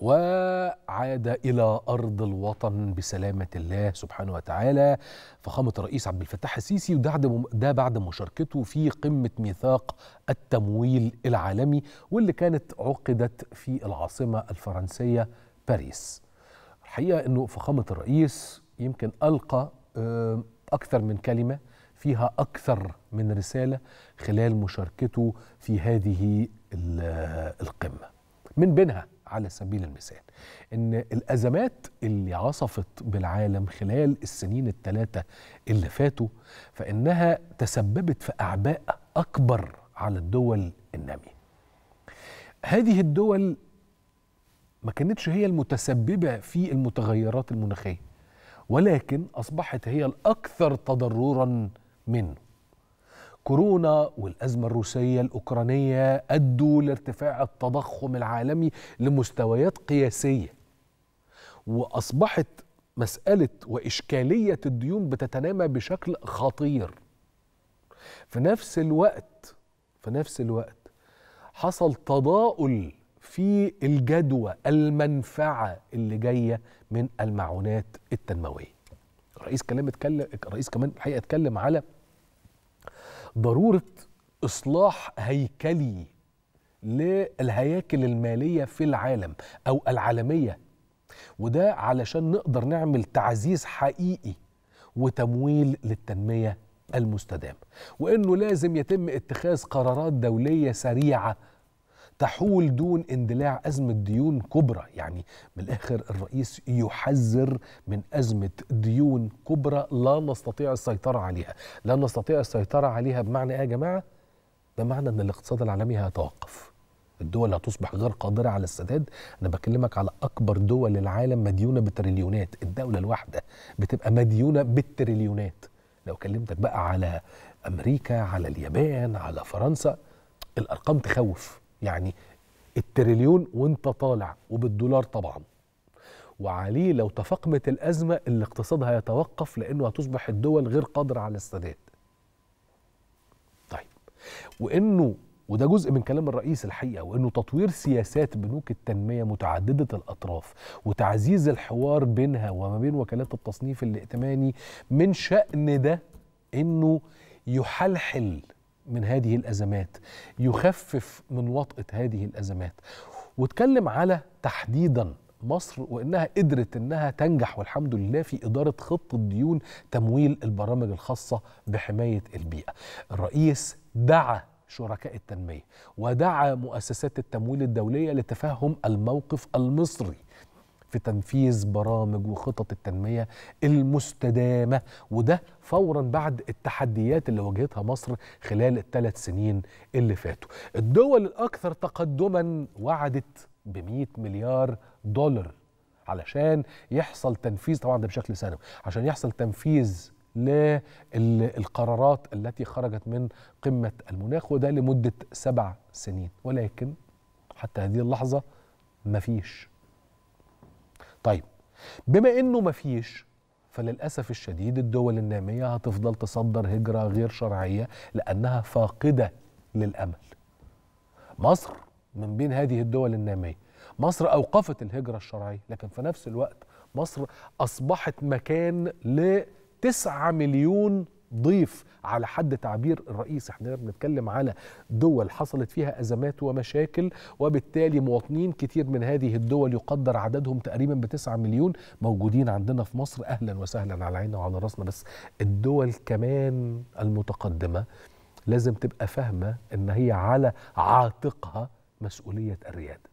وعاد إلى أرض الوطن بسلامة الله سبحانه وتعالى فخامة الرئيس عبد الفتاح السيسي وده ده بعد مشاركته في قمة ميثاق التمويل العالمي واللي كانت عقدت في العاصمة الفرنسية باريس الحقيقة أنه فخامة الرئيس يمكن ألقى آه، أكثر من كلمة فيها أكثر من رسالة خلال مشاركته في هذه القمة من بينها على سبيل المثال ان الازمات اللي عصفت بالعالم خلال السنين الثلاثه اللي فاتوا فانها تسببت في اعباء اكبر على الدول الناميه هذه الدول ما كانتش هي المتسببه في المتغيرات المناخيه ولكن اصبحت هي الاكثر تضررا منه كورونا والأزمة الروسية الأوكرانية أدوا لارتفاع التضخم العالمي لمستويات قياسية وأصبحت مسألة وإشكالية الديون بتتنامى بشكل خطير في نفس الوقت في نفس الوقت حصل تضاؤل في الجدوى المنفعة اللي جاية من المعونات التنموية الرئيس كلام اتكلم الرئيس كمان الحقيقة اتكلم على ضروره اصلاح هيكلي للهياكل الماليه في العالم او العالميه وده علشان نقدر نعمل تعزيز حقيقي وتمويل للتنميه المستدامه وانه لازم يتم اتخاذ قرارات دوليه سريعه تحول دون اندلاع أزمة ديون كبرى يعني من الآخر الرئيس يحذر من أزمة ديون كبرى لا نستطيع السيطرة عليها لا نستطيع السيطرة عليها بمعنى إيه يا جماعة؟ بمعنى أن الاقتصاد العالمي هيتوقف الدول هتصبح غير قادرة على السداد أنا بكلمك على أكبر دول العالم مديونة بتريليونات الدولة الواحدة بتبقى مديونة بالتريليونات لو كلمتك بقى على أمريكا على اليابان على فرنسا الأرقام تخوف يعني التريليون وانت طالع وبالدولار طبعا وعليه لو تفاقمت الأزمة الاقتصاد هيتوقف لأنه هتصبح الدول غير قادرة على السداد طيب وإنه وده جزء من كلام الرئيس الحقيقه وانه تطوير سياسات بنوك التنميه متعدده الاطراف وتعزيز الحوار بينها وما بين وكالات التصنيف الائتماني من شان ده انه يحلحل من هذه الازمات يخفف من وطأة هذه الازمات واتكلم على تحديدا مصر وانها قدرت انها تنجح والحمد لله في اداره خطه ديون تمويل البرامج الخاصه بحمايه البيئه. الرئيس دعا شركاء التنميه ودعا مؤسسات التمويل الدوليه لتفهم الموقف المصري في تنفيذ برامج وخطط التنمية المستدامة وده فورا بعد التحديات اللي واجهتها مصر خلال الثلاث سنين اللي فاتوا الدول الأكثر تقدما وعدت ب 100 مليار دولار علشان يحصل تنفيذ طبعا ده بشكل سنوي عشان يحصل تنفيذ للقرارات التي خرجت من قمة المناخ وده لمدة سبع سنين ولكن حتى هذه اللحظة مفيش طيب بما انه مفيش فللاسف الشديد الدول الناميه هتفضل تصدر هجره غير شرعيه لانها فاقده للامل مصر من بين هذه الدول الناميه مصر اوقفت الهجره الشرعيه لكن في نفس الوقت مصر اصبحت مكان ل 9 مليون ضيف على حد تعبير الرئيس احنا بنتكلم على دول حصلت فيها ازمات ومشاكل وبالتالي مواطنين كتير من هذه الدول يقدر عددهم تقريبا بتسعة مليون موجودين عندنا في مصر اهلا وسهلا على عيننا وعلى راسنا بس الدول كمان المتقدمه لازم تبقى فاهمه ان هي على عاتقها مسؤوليه الرياده